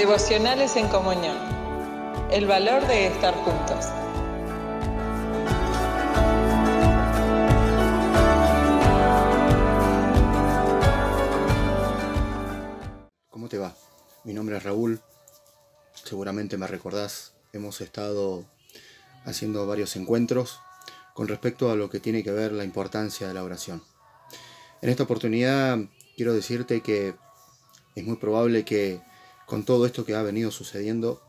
Devocionales en comunión. El valor de estar juntos. ¿Cómo te va? Mi nombre es Raúl. Seguramente me recordás. Hemos estado haciendo varios encuentros con respecto a lo que tiene que ver la importancia de la oración. En esta oportunidad quiero decirte que es muy probable que con todo esto que ha venido sucediendo,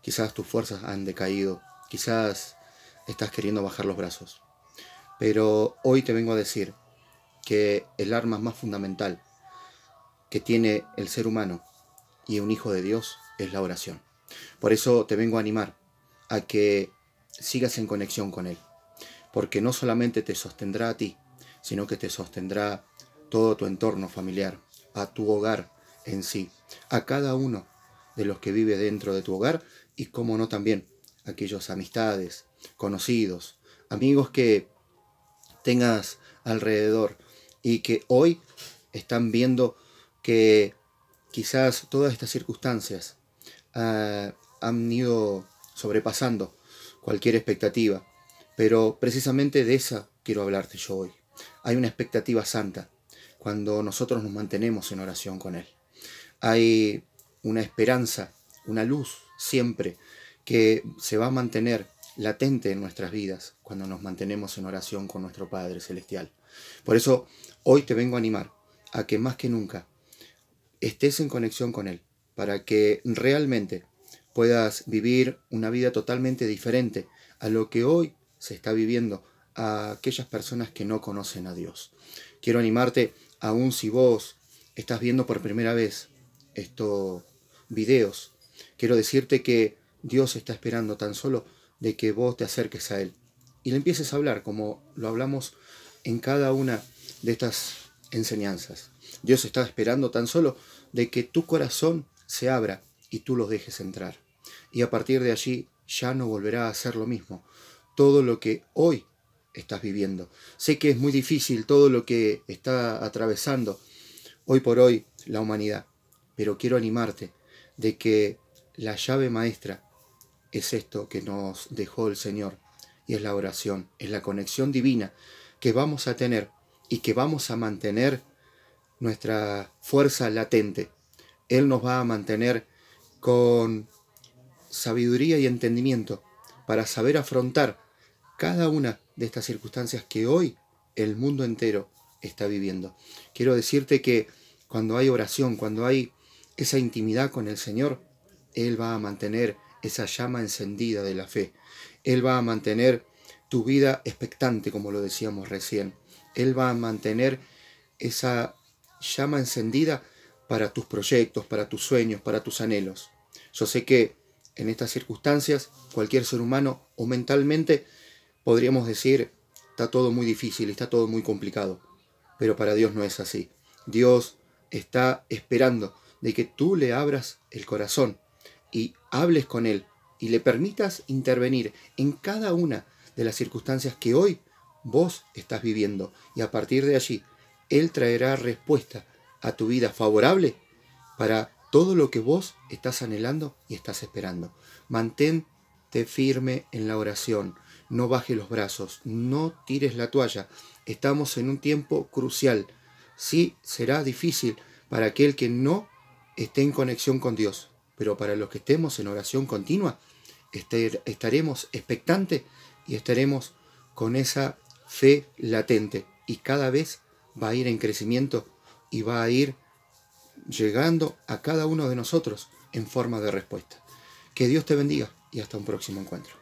quizás tus fuerzas han decaído, quizás estás queriendo bajar los brazos. Pero hoy te vengo a decir que el arma más fundamental que tiene el ser humano y un hijo de Dios es la oración. Por eso te vengo a animar a que sigas en conexión con Él, porque no solamente te sostendrá a ti, sino que te sostendrá todo tu entorno familiar, a tu hogar en sí a cada uno de los que vive dentro de tu hogar y, como no, también aquellos amistades, conocidos, amigos que tengas alrededor y que hoy están viendo que quizás todas estas circunstancias ah, han ido sobrepasando cualquier expectativa, pero precisamente de esa quiero hablarte yo hoy. Hay una expectativa santa cuando nosotros nos mantenemos en oración con Él hay una esperanza, una luz siempre que se va a mantener latente en nuestras vidas cuando nos mantenemos en oración con nuestro Padre Celestial. Por eso hoy te vengo a animar a que más que nunca estés en conexión con Él, para que realmente puedas vivir una vida totalmente diferente a lo que hoy se está viviendo a aquellas personas que no conocen a Dios. Quiero animarte, aun si vos estás viendo por primera vez estos videos. Quiero decirte que Dios está esperando tan solo de que vos te acerques a Él y le empieces a hablar, como lo hablamos en cada una de estas enseñanzas. Dios está esperando tan solo de que tu corazón se abra y tú los dejes entrar. Y a partir de allí ya no volverá a ser lo mismo. Todo lo que hoy estás viviendo. Sé que es muy difícil todo lo que está atravesando hoy por hoy la humanidad pero quiero animarte de que la llave maestra es esto que nos dejó el Señor, y es la oración, es la conexión divina que vamos a tener y que vamos a mantener nuestra fuerza latente. Él nos va a mantener con sabiduría y entendimiento para saber afrontar cada una de estas circunstancias que hoy el mundo entero está viviendo. Quiero decirte que cuando hay oración, cuando hay esa intimidad con el Señor, Él va a mantener esa llama encendida de la fe. Él va a mantener tu vida expectante, como lo decíamos recién. Él va a mantener esa llama encendida para tus proyectos, para tus sueños, para tus anhelos. Yo sé que en estas circunstancias cualquier ser humano o mentalmente podríamos decir, está todo muy difícil, está todo muy complicado. Pero para Dios no es así. Dios está esperando de que tú le abras el corazón y hables con Él y le permitas intervenir en cada una de las circunstancias que hoy vos estás viviendo. Y a partir de allí, Él traerá respuesta a tu vida favorable para todo lo que vos estás anhelando y estás esperando. Mantente firme en la oración, no bajes los brazos, no tires la toalla. Estamos en un tiempo crucial. Sí, será difícil para aquel que no esté en conexión con Dios, pero para los que estemos en oración continua, este, estaremos expectantes y estaremos con esa fe latente y cada vez va a ir en crecimiento y va a ir llegando a cada uno de nosotros en forma de respuesta. Que Dios te bendiga y hasta un próximo encuentro.